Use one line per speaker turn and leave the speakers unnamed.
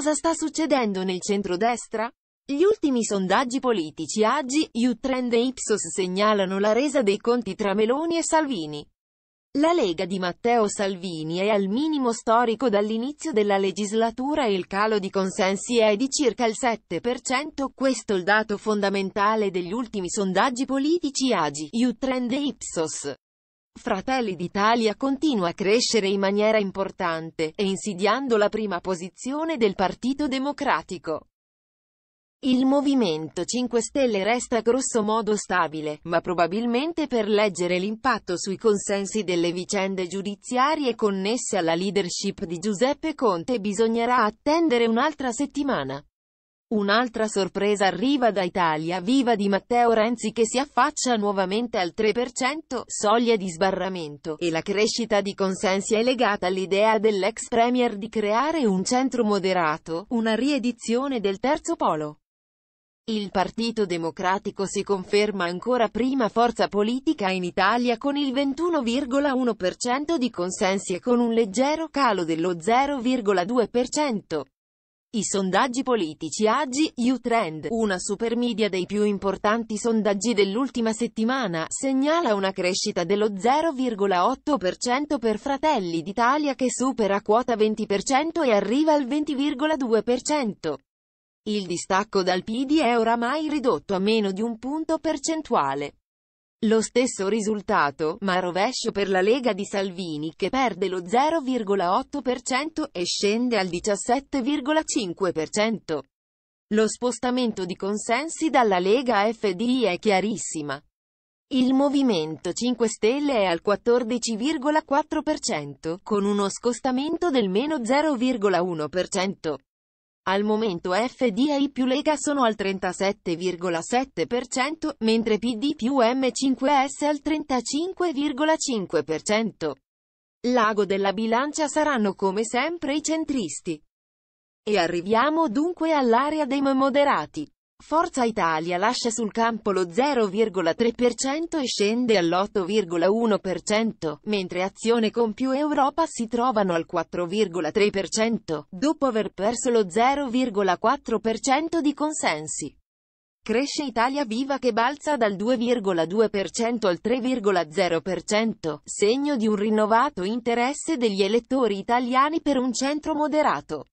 cosa sta succedendo nel centrodestra? Gli ultimi sondaggi politici Agi, Utrend e Ipsos segnalano la resa dei conti tra Meloni e Salvini. La Lega di Matteo Salvini è al minimo storico dall'inizio della legislatura e il calo di consensi è di circa il 7%, questo il dato fondamentale degli ultimi sondaggi politici Agi, Utrend e Ipsos. Fratelli d'Italia continua a crescere in maniera importante, e insidiando la prima posizione del Partito Democratico. Il Movimento 5 Stelle resta grossomodo stabile, ma probabilmente per leggere l'impatto sui consensi delle vicende giudiziarie connesse alla leadership di Giuseppe Conte bisognerà attendere un'altra settimana. Un'altra sorpresa arriva da Italia Viva di Matteo Renzi che si affaccia nuovamente al 3%, soglia di sbarramento, e la crescita di consensi è legata all'idea dell'ex premier di creare un centro moderato, una riedizione del terzo polo. Il Partito Democratico si conferma ancora prima forza politica in Italia con il 21,1% di consensi e con un leggero calo dello 0,2%. I sondaggi politici Agi, U-Trend, una supermedia dei più importanti sondaggi dell'ultima settimana, segnala una crescita dello 0,8% per Fratelli d'Italia che supera quota 20% e arriva al 20,2%. Il distacco dal PD è oramai ridotto a meno di un punto percentuale. Lo stesso risultato, ma rovescio per la Lega di Salvini che perde lo 0,8% e scende al 17,5%. Lo spostamento di consensi dalla Lega a FD è chiarissima. Il Movimento 5 Stelle è al 14,4%, con uno scostamento del meno 0,1%. Al momento FDA più Lega sono al 37,7%, mentre PD più M5S al 35,5%. L'ago della bilancia saranno come sempre i centristi. E arriviamo dunque all'area dei moderati. Forza Italia lascia sul campo lo 0,3% e scende all'8,1%, mentre Azione con più Europa si trovano al 4,3%, dopo aver perso lo 0,4% di consensi. Cresce Italia Viva che balza dal 2,2% al 3,0%, segno di un rinnovato interesse degli elettori italiani per un centro moderato.